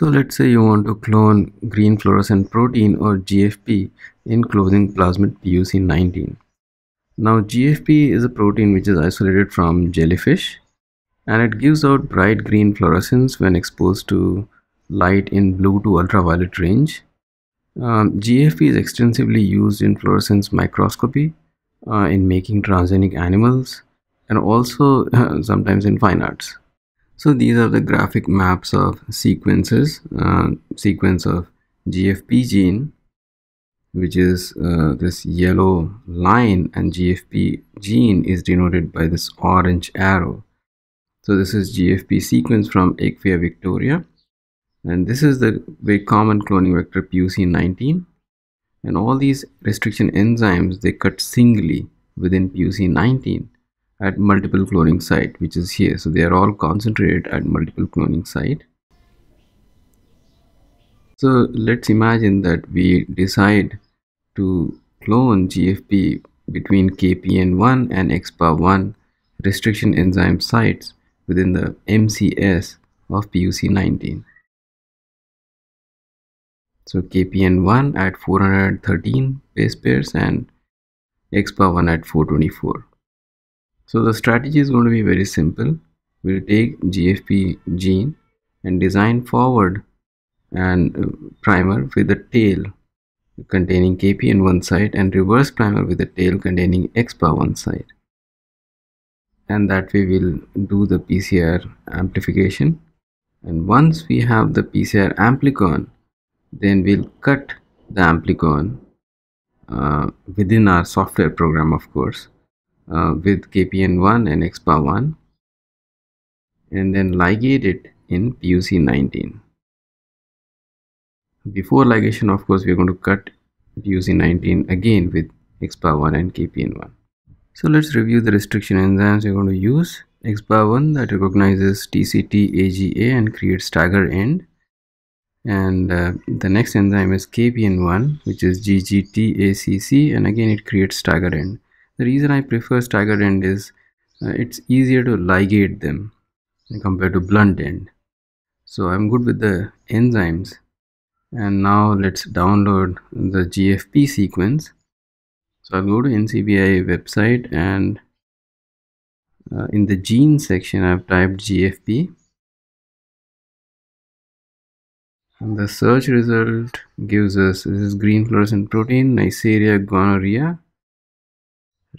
So let's say you want to clone green fluorescent protein or GFP in closing plasmid PUC19. Now GFP is a protein which is isolated from jellyfish and it gives out bright green fluorescence when exposed to light in blue to ultraviolet range. Um, GFP is extensively used in fluorescence microscopy, uh, in making transgenic animals, and also uh, sometimes in fine arts. So these are the graphic maps of sequences, uh, sequence of GFP gene, which is uh, this yellow line and GFP gene is denoted by this orange arrow. So this is GFP sequence from Equia victoria. And this is the very common cloning vector PUC19. And all these restriction enzymes, they cut singly within PUC19 at multiple cloning site which is here so they are all concentrated at multiple cloning site so let's imagine that we decide to clone GFP between KPN1 and XPA1 restriction enzyme sites within the MCS of PUC19. So KPN1 at 413 base pairs and XPA1 at 424. So the strategy is going to be very simple. We'll take GFP gene and design forward and uh, primer with the tail containing KP on one side and reverse primer with the tail containing XPA one side. And that way we'll do the PCR amplification. And once we have the PCR amplicon, then we'll cut the amplicon uh, within our software program, of course, uh, with KPN1 and XPA1 and then ligate it in PUC19. Before ligation, of course, we are going to cut PUC19 again with XPA1 and KPN1. So let's review the restriction enzymes we're going to use. XPA1 that recognizes TCT AGA and creates stagger end. And uh, the next enzyme is KPN1 which is GGTACC and again it creates stagger end the reason i prefer staggered end is uh, it's easier to ligate them compared to blunt end so i'm good with the enzymes and now let's download the gfp sequence so i'll go to ncbi website and uh, in the gene section I've typed GFP and the search result gives us this is green fluorescent protein Neisseria gonorrhea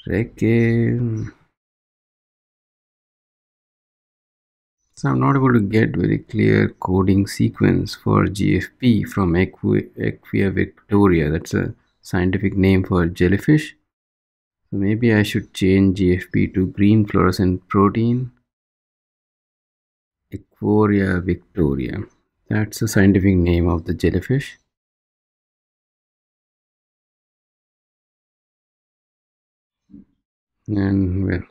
Rekke. So I'm not able to get very clear coding sequence for GFP from Equi Equia victoria. That's a scientific name for jellyfish. So maybe I should change GFP to green fluorescent protein. Equoria victoria. That's the scientific name of the jellyfish. and well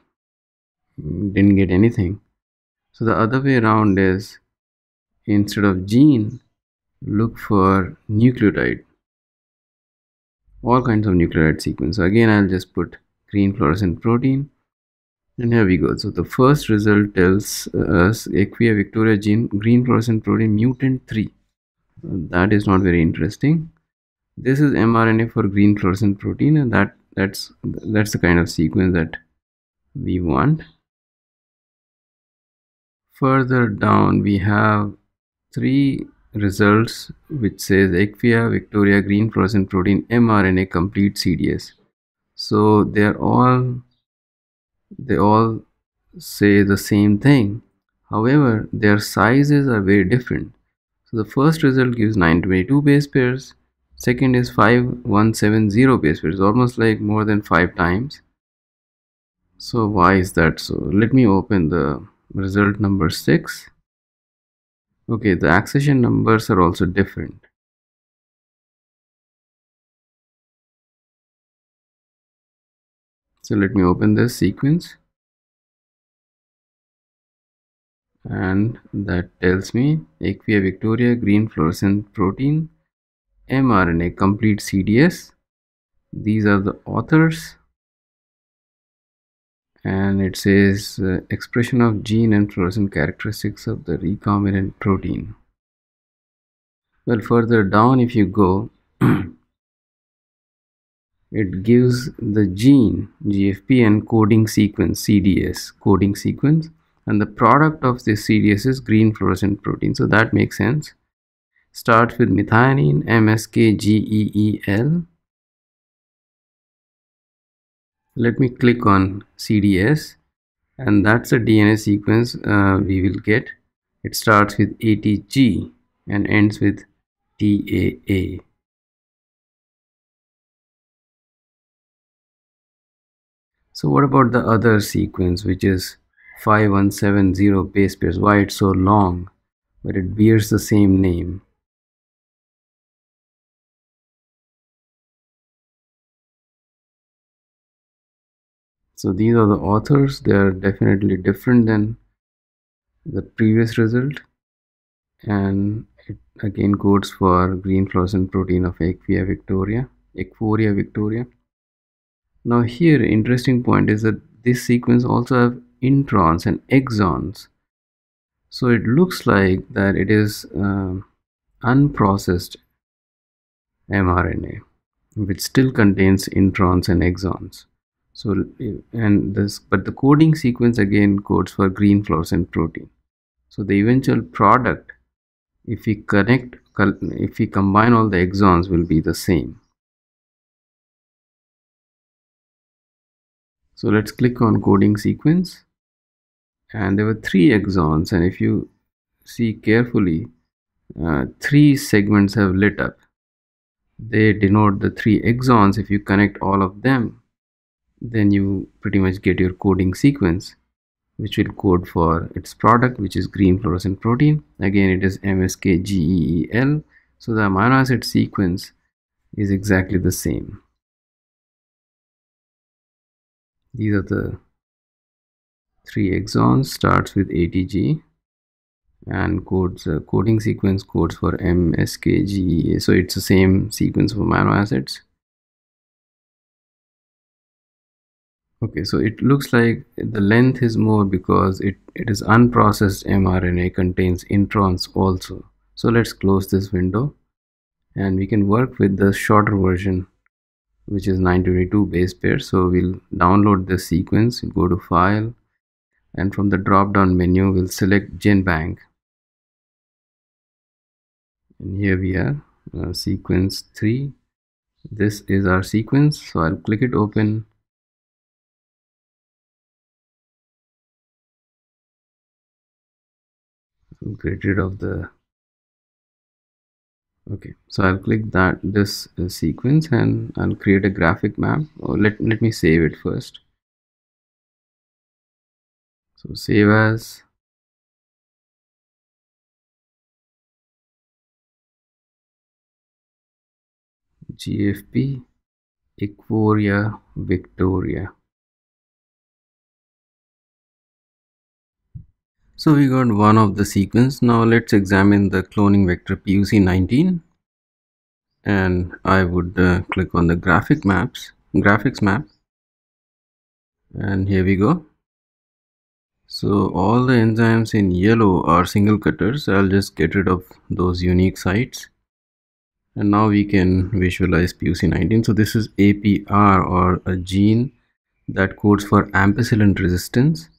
didn't get anything so the other way around is instead of gene look for nucleotide all kinds of nucleotide sequence so again I'll just put green fluorescent protein and here we go so the first result tells uh, us Equia victoria gene green fluorescent protein mutant 3 that is not very interesting this is mRNA for green fluorescent protein and that that's that's the kind of sequence that we want further down we have three results which says Equia, Victoria, green fluorescent protein, mRNA, complete CDS. So they're all, they all say the same thing. However, their sizes are very different. So the first result gives 922 base pairs second is 5170 base which is almost like more than five times so why is that so let me open the result number six okay the accession numbers are also different so let me open the sequence and that tells me Equia victoria green fluorescent protein mRNA complete CDS. These are the authors. And it says uh, expression of gene and fluorescent characteristics of the recombinant protein. Well, further down, if you go, it gives the gene GFP and coding sequence CDS coding sequence and the product of this CDS is green fluorescent protein so that makes sense starts with methionine, MSKGEEL. Let me click on CDS and that's the DNA sequence uh, we will get. It starts with ATG and ends with TAA. So what about the other sequence which is 5170 base pairs? Why it's so long? But it bears the same name. so these are the authors they are definitely different than the previous result and it again codes for green fluorescent protein of Equia victoria Equoria victoria now here interesting point is that this sequence also have introns and exons so it looks like that it is uh, unprocessed mRNA which still contains introns and exons so and this but the coding sequence again codes for green fluorescent protein so the eventual product if we connect if we combine all the exons will be the same so let's click on coding sequence and there were three exons and if you see carefully uh, three segments have lit up they denote the three exons if you connect all of them then you pretty much get your coding sequence which will code for its product which is green fluorescent protein again it is MSKGEEL so the amino acid sequence is exactly the same these are the three exons starts with ATG and codes uh, coding sequence codes for MSKGE. so it's the same sequence of amino acids okay so it looks like the length is more because it it is unprocessed mRNA contains introns also so let's close this window and we can work with the shorter version which is 922 base pair so we'll download the sequence go to file and from the drop down menu we'll select genbank and here we are uh, sequence 3 this is our sequence so i'll click it open get rid of the okay so i'll click that this uh, sequence and i'll create a graphic map or oh, let, let me save it first so save as gfp equoria victoria So we got one of the sequence. Now let's examine the cloning vector PUC19 and I would uh, click on the graphic maps, graphics map and here we go. So all the enzymes in yellow are single cutters. I'll just get rid of those unique sites and now we can visualize PUC19. So this is APR or a gene that codes for ampicillin resistance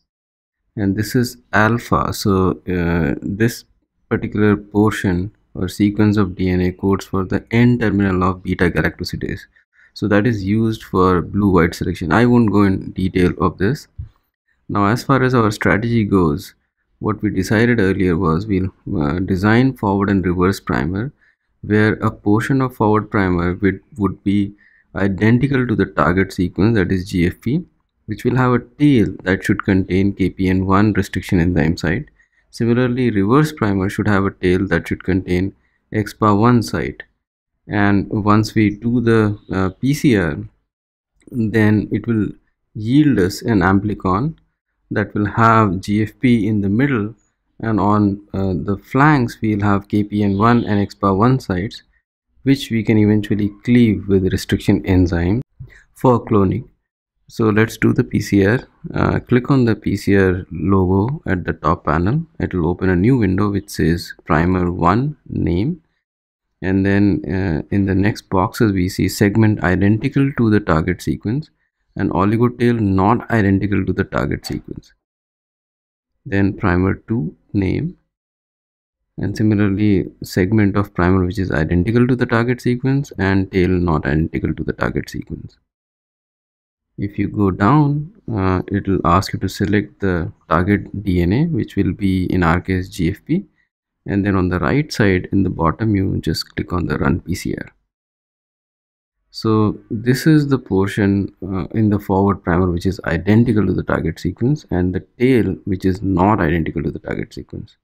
and this is alpha so uh, this particular portion or sequence of DNA codes for the end terminal of beta galactosidase so that is used for blue white selection I won't go in detail of this now as far as our strategy goes what we decided earlier was we'll uh, design forward and reverse primer where a portion of forward primer would, would be identical to the target sequence that is GFP which will have a tail that should contain KPN1 restriction enzyme site. Similarly, reverse primer should have a tail that should contain XPA1 site. And once we do the uh, PCR, then it will yield us an amplicon that will have GFP in the middle and on uh, the flanks we'll have KPN1 and XPA1 sites which we can eventually cleave with restriction enzyme for cloning so let's do the PCR uh, click on the PCR logo at the top panel it will open a new window which says primer 1 name and then uh, in the next boxes we see segment identical to the target sequence and oligo tail not identical to the target sequence then primer 2 name and similarly segment of primer which is identical to the target sequence and tail not identical to the target sequence if you go down uh, it will ask you to select the target DNA which will be in our case GFP and then on the right side in the bottom you just click on the run PCR. So this is the portion uh, in the forward primer which is identical to the target sequence and the tail which is not identical to the target sequence.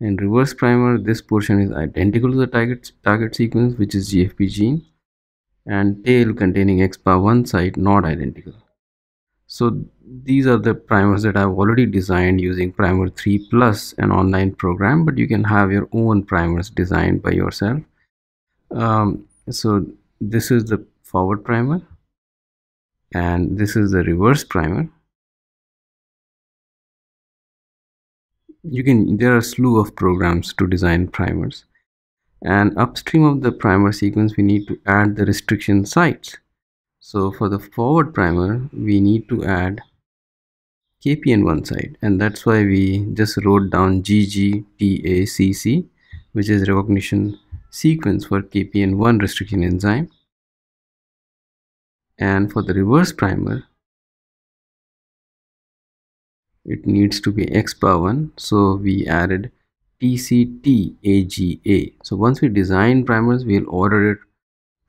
In reverse primer this portion is identical to the target, target sequence which is GFP gene and tail containing x bar one side not identical. So these are the primers that I've already designed using primer 3 plus an online program but you can have your own primers designed by yourself. Um, so this is the forward primer and this is the reverse primer. You can there are a slew of programs to design primers and upstream of the primer sequence we need to add the restriction sites so for the forward primer we need to add KPN one side and that's why we just wrote down GGTACC which is recognition sequence for KPN1 restriction enzyme and for the reverse primer it needs to be X power 1 so we added TCTAGA. So once we design primers, we'll order it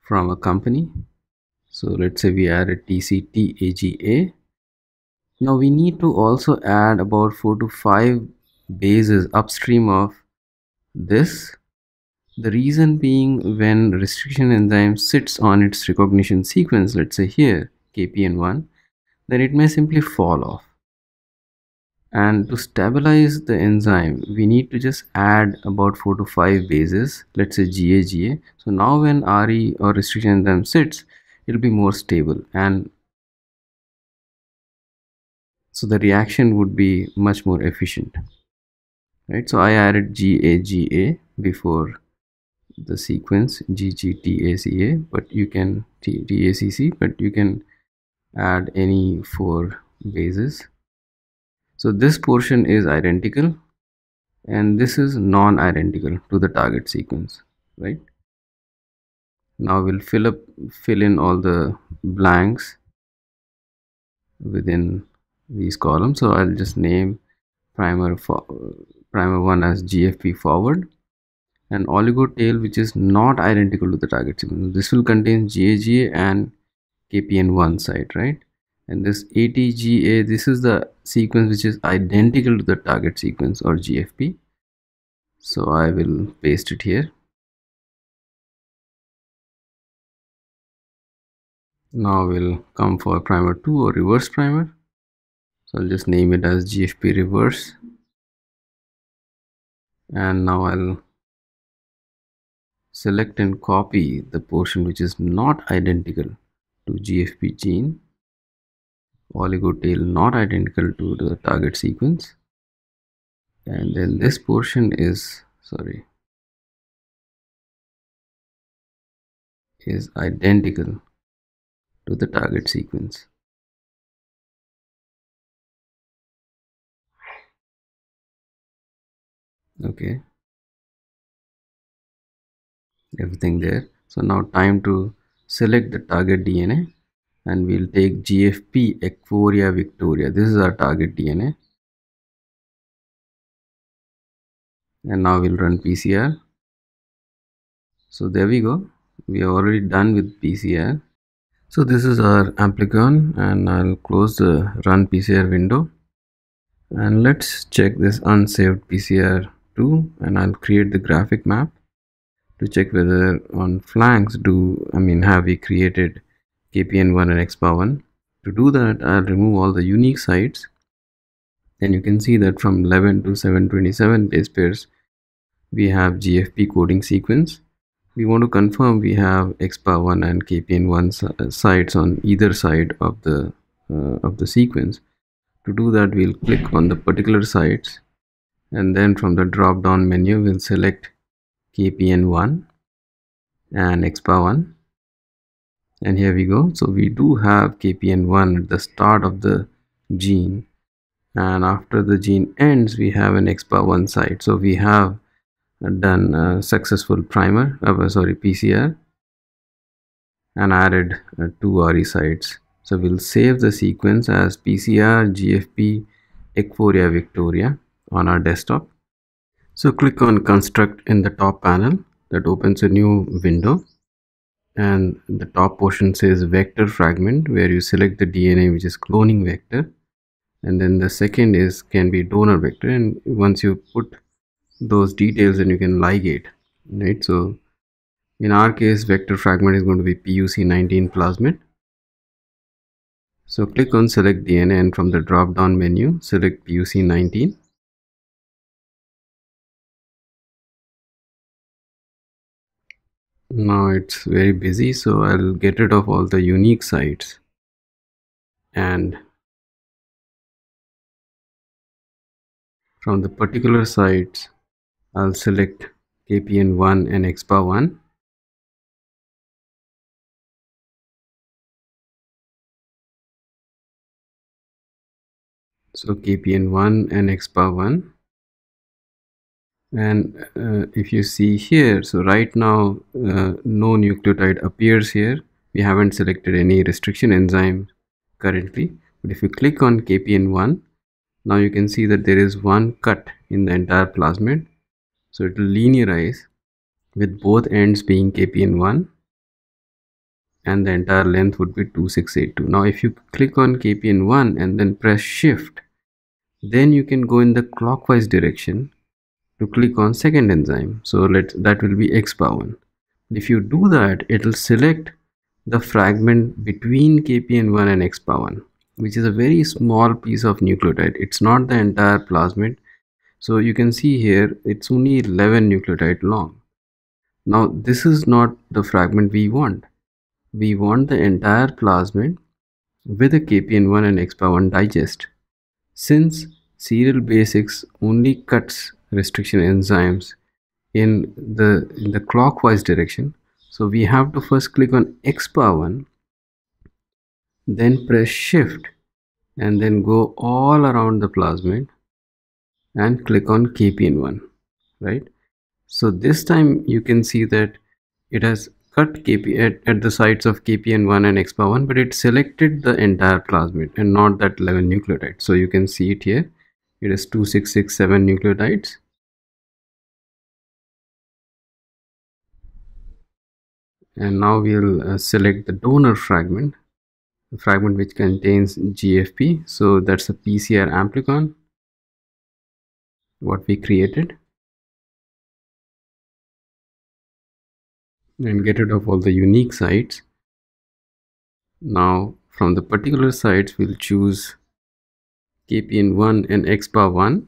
from a company. So let's say we add a TCTAGA. Now we need to also add about four to five bases upstream of this. The reason being when restriction enzyme sits on its recognition sequence, let's say here, KPN1, then it may simply fall off and to stabilize the enzyme we need to just add about four to five bases let's say GA GA so now when RE or restriction enzyme sits it'll be more stable and so the reaction would be much more efficient right so I added GA GA before the sequence GGTACA but you can TACC but you can add any four bases so this portion is identical and this is non-identical to the target sequence right now we'll fill up fill in all the blanks within these columns so i'll just name primer for primer 1 as gfp forward and oligo tail which is not identical to the target sequence this will contain gaga and kpn1 site right and this ATGA this is the sequence which is identical to the target sequence or GFP so I will paste it here now we'll come for primer 2 or reverse primer so I'll just name it as GFP reverse and now I'll select and copy the portion which is not identical to GFP gene tail not identical to the target sequence and then this portion is sorry is identical to the target sequence okay everything there so now time to select the target DNA and we'll take GFP Equoria Victoria. This is our target DNA. And now we'll run PCR. So there we go. We are already done with PCR. So this is our amplicon and I'll close the run PCR window. And let's check this unsaved PCR too and I'll create the graphic map to check whether on flanks do I mean have we created kpn1 and xbar1 to do that I'll remove all the unique sites and you can see that from 11 to 727 base pairs we have GFP coding sequence we want to confirm we have XPA1 and KPN1 uh, sites on either side of the uh, of the sequence to do that we'll click on the particular sites and then from the drop down menu we'll select KPN1 and XPA1 and here we go so we do have kpn1 at the start of the gene and after the gene ends we have an expa1 site so we have done a successful primer uh, sorry pcr and added uh, two RE sites. So we'll save the sequence as PCR GFP Euphoria Victoria on our desktop. So click on construct in the top panel that opens a new window and the top portion says vector fragment where you select the DNA which is cloning vector and then the second is can be donor vector and once you put those details then you can ligate right so in our case vector fragment is going to be PUC19 plasmid so click on select DNA and from the drop down menu select PUC19 now it's very busy so I'll get rid of all the unique sites and from the particular sites I'll select KPN1 and XPA1 so KPN1 and XPA1 and uh, if you see here so right now uh, no nucleotide appears here we haven't selected any restriction enzyme currently but if you click on kpn1 now you can see that there is one cut in the entire plasmid so it will linearize with both ends being kpn1 and the entire length would be 2682 now if you click on kpn1 and then press shift then you can go in the clockwise direction to click on second enzyme so let that will be x bar 1 if you do that it will select the fragment between kpn1 and x bar 1 which is a very small piece of nucleotide it's not the entire plasmid so you can see here it's only 11 nucleotide long now this is not the fragment we want we want the entire plasmid with a kpn1 and xpa1 digest since serial basics only cuts restriction enzymes in the, in the clockwise direction. So we have to first click on X power 1, then press shift and then go all around the plasmid and click on KPN1, right? So this time you can see that it has cut KP at, at the sites of KPN1 and XPA1, but it selected the entire plasmid and not that 11 nucleotide. So you can see it here it is 2667 nucleotides and now we'll uh, select the donor fragment the fragment which contains GFP so that's a PCR amplicon what we created and get rid of all the unique sites now from the particular sites we'll choose keep in 1 and x bar 1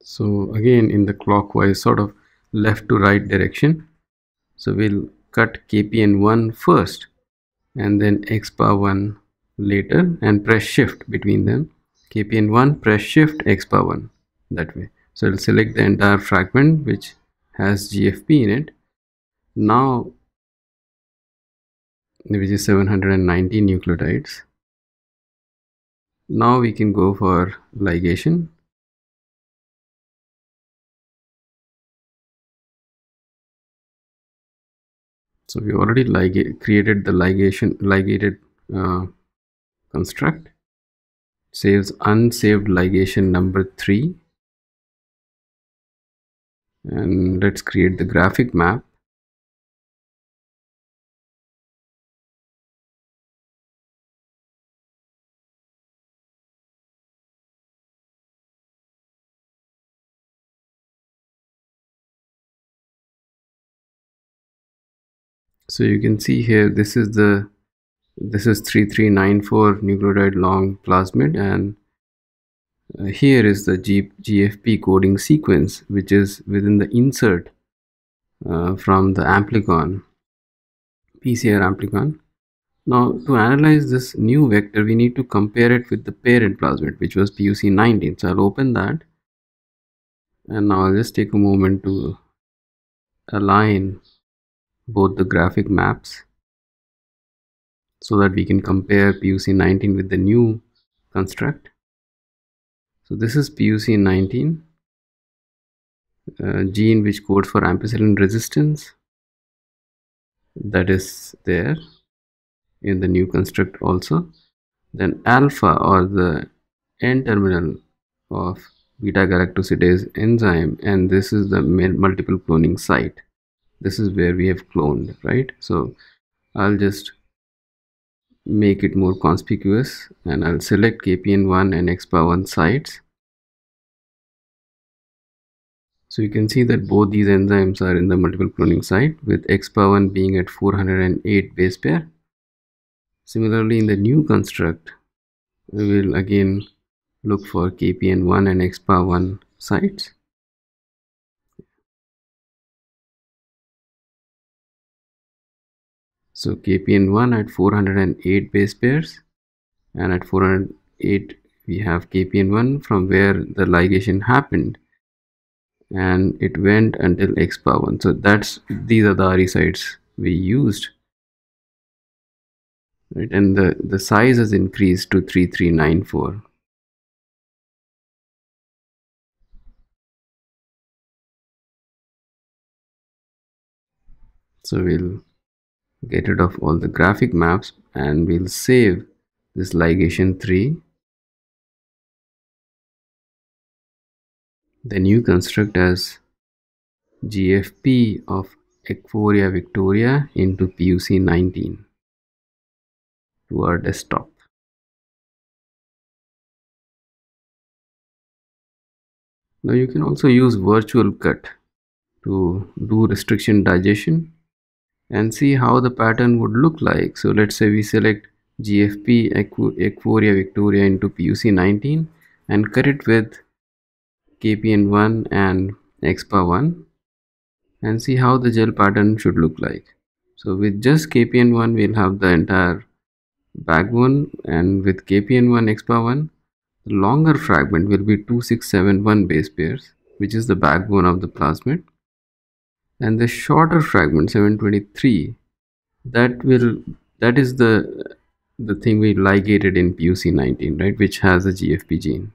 so again in the clockwise sort of left to right direction so we'll cut kpn 1 first and then x bar 1 later and press shift between them kpn 1 press shift x bar 1 that way so it'll select the entire fragment which has gfp in it now which is 790 nucleotides. Now we can go for ligation. So we already created the ligation ligated uh, construct. Saves unsaved ligation number 3 and let's create the graphic map so you can see here this is the this is 3394 nucleotide long plasmid and uh, here is the G GFP coding sequence which is within the insert uh, from the amplicon PCR amplicon now to analyze this new vector we need to compare it with the parent plasmid which was PUC 19 so I'll open that and now I'll just take a moment to align both the graphic maps so that we can compare PUC 19 with the new construct. So this is PUC 19, uh, gene which codes for ampicillin resistance that is there in the new construct also. Then alpha or the N-terminal of beta galactosidase enzyme and this is the multiple cloning site this is where we have cloned right so I'll just make it more conspicuous and I'll select KPN1 and XPA1 sites so you can see that both these enzymes are in the multiple cloning site with XPA1 being at 408 base pair similarly in the new construct we will again look for KPN1 and XPA1 sites So KPN1 at 408 base pairs and at 408 we have KPN1 from where the ligation happened and it went until X power 1. So that's these are the RE sites we used. Right, and the, the size has increased to 3394. So we'll get rid of all the graphic maps and we'll save this ligation 3 the new construct as gfp of Euphoria Victoria into PUC 19 to our desktop. Now you can also use virtual cut to do restriction digestion and see how the pattern would look like. So let's say we select GFP Equoria Victoria into PUC 19 and cut it with KPN1 and XPA1 and see how the gel pattern should look like. So with just KPN1 we'll have the entire backbone and with KPN1 XPA1 the longer fragment will be 2671 base pairs which is the backbone of the plasmid and the shorter fragment 723 that will that is the the thing we ligated in puc19 right which has the gfp gene